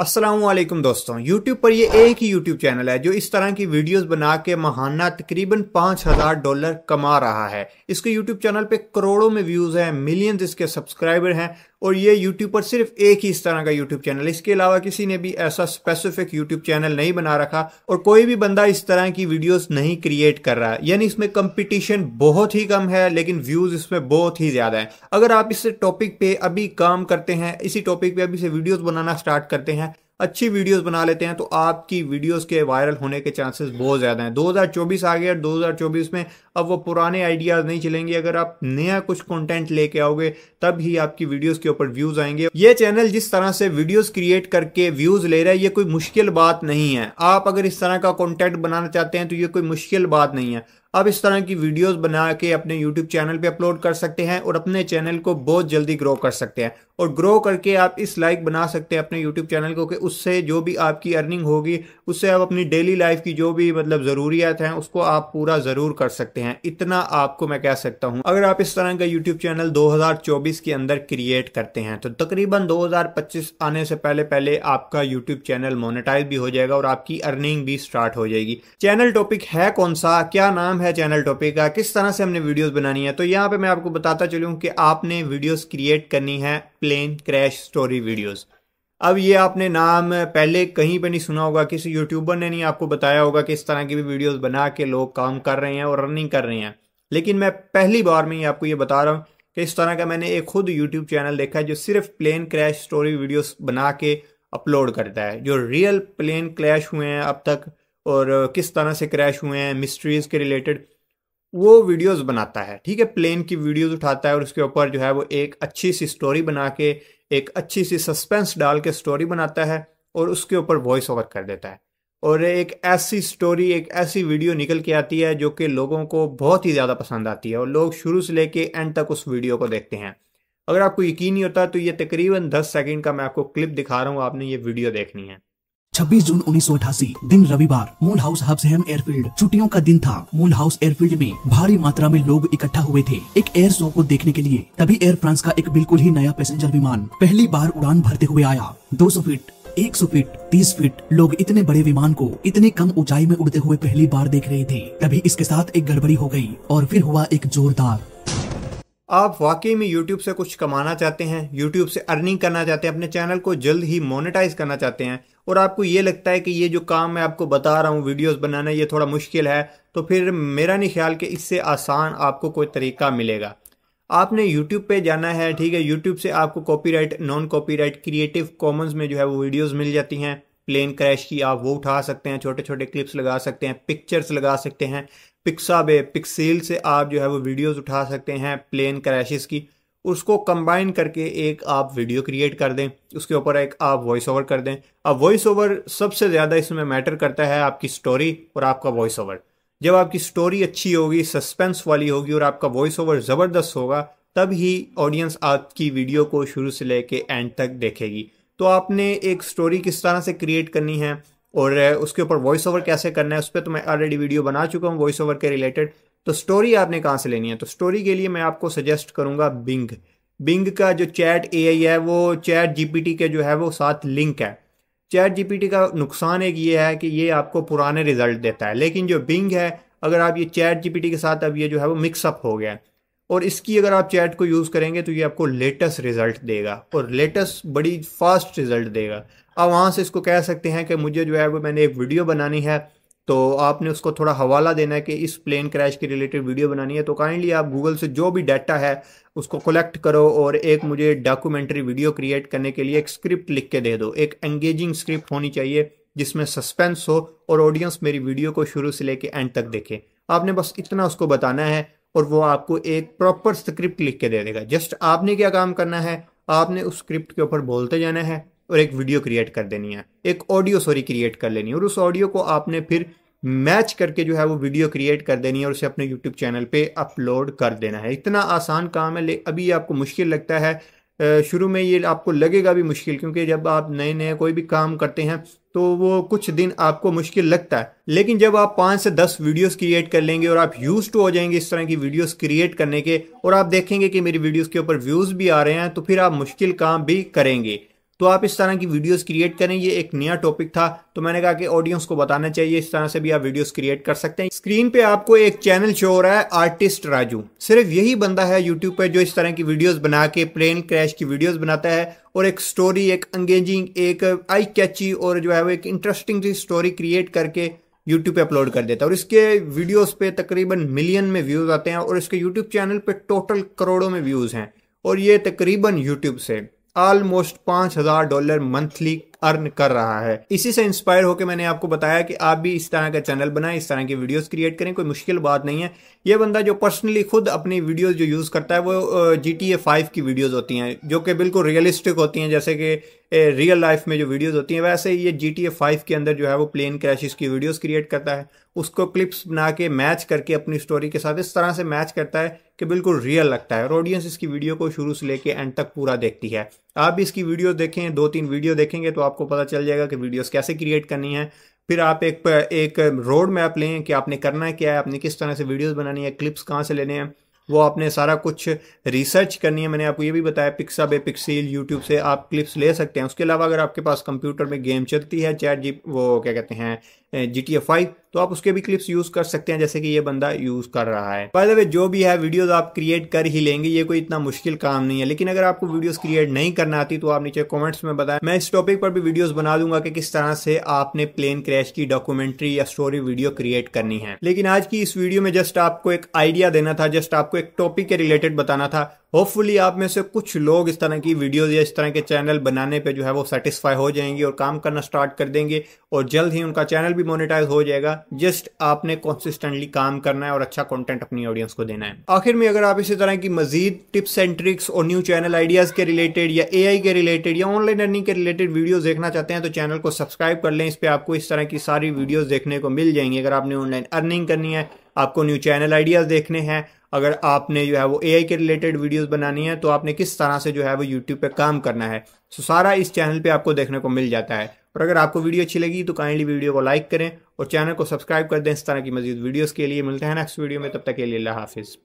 असलम दोस्तों YouTube पर ये एक ही YouTube चैनल है जो इस तरह की वीडियोस बना के महाना तकरीबन पांच हज़ार डॉलर कमा रहा है इसके YouTube चैनल पे करोड़ों में व्यूज़ हैं मिलियंस इसके सब्सक्राइबर हैं और ये यूट्यूब पर सिर्फ एक ही इस तरह का यूट्यूब चैनल इसके अलावा किसी ने भी ऐसा स्पेसिफिक यूट्यूब चैनल नहीं बना रखा और कोई भी बंदा इस तरह की वीडियोस नहीं क्रिएट कर रहा है यानी इसमें कंपटीशन बहुत ही कम है लेकिन व्यूज इसमें बहुत ही ज्यादा है अगर आप इस टॉपिक पे अभी काम करते हैं इसी टॉपिक पे अभी से वीडियोज बनाना स्टार्ट करते हैं अच्छी वीडियोस बना लेते हैं तो आपकी वीडियोस के वायरल होने के चांसेस बहुत ज़्यादा हैं 2024 आ गया 2024 में अब वो पुराने आइडियाज़ नहीं चलेंगे अगर आप नया कुछ कंटेंट लेके आओगे तब ही आपकी वीडियोस के ऊपर व्यूज़ आएंगे ये चैनल जिस तरह से वीडियोस क्रिएट करके व्यूज़ ले रहा है ये कोई मुश्किल बात नहीं है आप अगर इस तरह का कॉन्टेंट बनाना चाहते हैं तो ये कोई मुश्किल बात नहीं है आप इस तरह की वीडियोस बना के अपने यूट्यूब चैनल पे अपलोड कर सकते हैं और अपने चैनल को बहुत जल्दी ग्रो कर सकते हैं और ग्रो करके आप इस लाइक बना सकते हैं अपने यूट्यूब चैनल को कि उससे जो भी आपकी अर्निंग होगी उससे आप अपनी डेली लाइफ की जो भी मतलब ज़रूरियात हैं उसको आप पूरा ज़रूर कर सकते हैं इतना आपको मैं कह सकता हूँ अगर आप इस तरह का यूट्यूब चैनल दो के अंदर क्रिएट करते हैं तो तकरीबन दो आने से पहले पहले आपका यूट्यूब चैनल मोनिटाइज भी हो जाएगा और आपकी अर्निंग भी स्टार्ट हो जाएगी चैनल टॉपिक है कौन सा क्या नाम है चैनल टॉपिक का किस तरह से हमने वीडियोस बनानी है तो यहाँ पे मैं आपको बताता चलूँ कि आपने वीडियोस क्रिएट करनी है play plane crash story videos अब ये आपने नाम पहले कहीं पे नहीं सुना होगा किसी यूट्यूबर ने नहीं आपको बताया होगा कि इस तरह की भी वीडियोस बना के लोग काम कर रहे हैं और रनिंग कर रहे हैं लेकिन मैं पहली बार में ही आपको ये बता रहा हूँ कि इस तरह का मैंने एक खुद यूट्यूब चैनल देखा है जो सिर्फ प्लेन क्रैश स्टोरी वीडियोस बना के अपलोड करता है जो रियल प्लेन क्रैश हुए हैं अब तक और किस तरह से क्रैश हुए हैं मिस्ट्रीज़ के रिलेटेड वो वीडियोस बनाता है ठीक है प्लेन की वीडियोस उठाता है और उसके ऊपर जो है वो एक अच्छी सी स्टोरी बना के एक अच्छी सी सस्पेंस डाल के स्टोरी बनाता है और उसके ऊपर वॉइस ओवर कर देता है और एक ऐसी स्टोरी एक ऐसी वीडियो निकल के आती है जो कि लोगों को बहुत ही ज़्यादा पसंद आती है और लोग शुरू से लेके एंड तक उस वीडियो को देखते हैं अगर आपको यकीन नहीं होता तो ये तकरीबन 10 सेकंड का मैं आपको क्लिप दिखा रहा हूँ आपने ये वीडियो देखनी है 26 जून उन्नीस दिन रविवार मूल हाउस हब्सहम एयरफील्ड छुट्टियों का दिन था मूल हाउस एयरफील्ड में भारी मात्रा में लोग इकट्ठा हुए थे एक एयर शो को देखने के लिए तभी एयर फ्रांस का एक बिल्कुल ही नया पैसेंजर विमान पहली बार उड़ान भरते हुए आया 200 फीट 100 फीट 30 फीट लोग इतने बड़े विमान को इतने कम ऊंचाई में उड़ते हुए पहली बार देख रहे थे तभी इसके साथ एक गड़बड़ी हो गयी और फिर हुआ एक जोरदार आप वाकई में YouTube से कुछ कमाना चाहते हैं YouTube से अर्निंग करना चाहते हैं अपने चैनल को जल्द ही मोनेटाइज करना चाहते हैं और आपको ये लगता है कि ये जो काम मैं आपको बता रहा हूँ वीडियोस बनाना ये थोड़ा मुश्किल है तो फिर मेरा नहीं ख्याल कि इससे आसान आपको कोई तरीका मिलेगा आपने YouTube पे जाना है ठीक है YouTube से आपको copyright non copyright creative commons में जो है वो वीडियोस मिल जाती हैं प्लेन क्रैश की आप वो उठा सकते हैं छोटे छोटे क्लिप्स लगा सकते हैं पिक्चर्स लगा सकते हैं पिक्सा बे पिक्सेल से आप जो है वो वीडियोज़ उठा सकते हैं प्लेन क्रैशेज़ की उसको कंबाइन करके एक आप वीडियो क्रिएट कर दें उसके ऊपर एक आप वॉइस ओवर कर दें अब वॉइस ओवर सबसे ज़्यादा इसमें मैटर करता है आपकी स्टोरी और आपका वॉइस ओवर जब आपकी स्टोरी अच्छी होगी सस्पेंस वाली होगी और आपका वॉइस ओवर ज़बरदस्त होगा तब ही ऑडियंस आपकी वीडियो को शुरू से लेके एंड तक देखेगी तो आपने एक स्टोरी किस तरह से क्रिएट करनी है और उसके ऊपर वॉइस ओवर कैसे करना है उस पर तो मैं ऑलरेडी वीडियो बना चुका हूँ वॉइस ओवर के रिलेटेड तो स्टोरी आपने कहाँ से लेनी है तो स्टोरी के लिए मैं आपको सजेस्ट करूँगा बिंग बिंग का जो चैट ए है वो चैट जीपीटी के जो है वो साथ लिंक है चैट जीपीटी का नुकसान एक ये है कि ये आपको पुराने रिजल्ट देता है लेकिन जो बिंग है अगर आप ये चैट जीपीटी के साथ अब ये जो है वो मिक्सअप हो गया है और इसकी अगर आप चैट को यूज़ करेंगे तो ये आपको लेटेस्ट रिज़ल्ट देगा और लेटेस्ट बड़ी फास्ट रिज़ल्ट देगा आप वहाँ से इसको कह सकते हैं कि मुझे जो है वो मैंने एक वीडियो बनानी है तो आपने उसको थोड़ा हवाला देना है कि इस प्लेन क्रैश के रिलेटेड वीडियो बनानी है तो काइंडली आप गूगल से जो भी डाटा है उसको कलेक्ट करो और एक मुझे डॉक्यूमेंट्री वीडियो क्रिएट करने के लिए एक स्क्रिप्ट लिख के दे दो एक एंगेजिंग स्क्रिप्ट होनी चाहिए जिसमें सस्पेंस हो और ऑडियंस मेरी वीडियो को शुरू से लेके एंड तक देखे आपने बस इतना उसको बताना है और वो आपको एक प्रॉपर स्क्रिप्ट लिख के दे देगा जस्ट आपने क्या काम करना है आपने उस स्क्रिप्ट के ऊपर बोलते जाना है और एक वीडियो क्रिएट कर देनी है एक ऑडियो सॉरी क्रिएट कर लेनी है और उस ऑडियो को आपने फिर मैच करके जो है वो वीडियो क्रिएट कर देनी है और उसे अपने यूट्यूब चैनल पे अपलोड कर देना है इतना आसान काम है ले अभी आपको मुश्किल लगता है शुरू में ये आपको लगेगा भी मुश्किल क्योंकि जब आप नए नए कोई भी काम करते हैं तो वो कुछ दिन आपको मुश्किल लगता है लेकिन जब आप पाँच से दस वीडियोस क्रिएट कर लेंगे और आप यूज टू हो जाएंगे इस तरह की वीडियोस क्रिएट करने के और आप देखेंगे कि मेरी वीडियोस के ऊपर व्यूज़ भी आ रहे हैं तो फिर आप मुश्किल काम भी करेंगे तो आप इस तरह की वीडियोस क्रिएट करें ये एक नया टॉपिक था तो मैंने कहा कि ऑडियंस को बताना चाहिए इस तरह से भी आप वीडियोस क्रिएट कर सकते हैं स्क्रीन पे आपको एक चैनल शो हो रहा है आर्टिस्ट राजू सिर्फ यही बंदा है यूट्यूब पे जो इस तरह की वीडियोस बना के प्लेन क्रैश की वीडियोस बनाता है और एक स्टोरी एक अंगेजिंग एक आई कैची और जो है वो एक इंटरेस्टिंग सी स्टोरी क्रिएट करके यूट्यूब पे अपलोड कर देता है और इसके वीडियोस पे तकरीबन मिलियन में व्यूज आते हैं और इसके यूट्यूब चैनल पे टोटल करोड़ों में व्यूज हैं और ये तकरीबन यूट्यूब से ऑलमोस्ट पाँच हज़ार डॉलर मंथली अर्न कर रहा है इसी से इंस्पायर होकर मैंने आपको बताया कि आप भी इस तरह का चैनल बनाएं इस तरह की वीडियोस क्रिएट करें कोई मुश्किल बात नहीं है ये बंदा जो पर्सनली खुद अपनी वीडियोस जो यूज़ करता है वो जी टी ए फाइव की वीडियोज़ होती हैं जो कि बिल्कुल रियलिस्टिक होती हैं जैसे कि रियल लाइफ में जो वीडियोस होती हैं वैसे ये जी टी ए फाइव के अंदर जो है वो प्लेन क्रैशेस की वीडियोस क्रिएट करता है उसको क्लिप्स बना के मैच करके अपनी स्टोरी के साथ इस तरह से मैच करता है कि बिल्कुल रियल लगता है और ऑडियंस इसकी वीडियो को शुरू से लेके एंड तक पूरा देखती है आप भी इसकी वीडियो देखें दो तीन वीडियो देखेंगे तो आपको पता चल जाएगा कि वीडियोस कैसे क्रिएट करनी है फिर आप एक एक रोड मैप लें कि आपने करना है क्या है आपने किस तरह से वीडियोस बनानी है क्लिप्स कहाँ से लेने हैं वो आपने सारा कुछ रिसर्च करनी है मैंने आपको ये भी बताया पिक्सा बे पिक्सील यूट्यूब से आप क्लिप्स ले सकते हैं उसके अलावा अगर आपके पास कंप्यूटर में गेम चलती है चैट जी वो क्या कहते हैं जी टी फाइव तो आप उसके भी क्लिप्स यूज कर सकते हैं जैसे कि ये बंदा यूज कर रहा है बाय द वे जो भी है वीडियोस आप क्रिएट कर ही लेंगे ये कोई इतना मुश्किल काम नहीं है लेकिन अगर आपको वीडियोस क्रिएट नहीं करना आती तो आप नीचे कमेंट्स में बताएं मैं इस टॉपिक पर भी वीडियोस बना दूंगा कि किस तरह से आपने प्लेन क्रैश की डॉक्यूमेंट्री या स्टोरी वीडियो क्रिएट करनी है लेकिन आज की इस वीडियो में जस्ट आपको एक आइडिया देना था जस्ट आपको एक टॉपिक के रिलेटेड बताना था होपफुली आप में से कुछ लोग इस तरह की वीडियोज या इस तरह के चैनल बनाने पे जो है वो सेटिस्फाई हो जाएंगे और काम करना स्टार्ट कर देंगे और जल्द ही उनका चैनल भी मोनेटाइज हो जाएगा जस्ट आपने कॉन्सिस्टेंटली काम करना है और अच्छा कंटेंट अपनी ऑडियंस को देना है आखिर में अगर आप इसी तरह की मजीद टिप्स एंड ट्रिक्स और न्यू चैनल आइडियाज के रिलेटेड या ए के रिलेटेड या ऑनलाइन अर्निंग के रिलेटेड वीडियोज देखना चाहते हैं तो चैनल को सब्सक्राइब कर लें इस पर आपको इस तरह की सारी वीडियोज देखने को मिल जाएंगी अगर आपने ऑनलाइन अर्निंग करनी है आपको न्यू चैनल आइडियाज देखने हैं अगर आपने जो है वो एआई के रिलेटेड वीडियोस बनानी है तो आपने किस तरह से जो है वो यूट्यूब पे काम करना है सो सारा इस चैनल पे आपको देखने को मिल जाता है और अगर आपको वीडियो अच्छी लगी तो काइंडली वीडियो को लाइक करें और चैनल को सब्सक्राइब कर दें इस तरह की मजीद वीडियोज़ के लिए मिलते हैं नेक्स्ट वीडियो में तब तक के लिए हाफिज़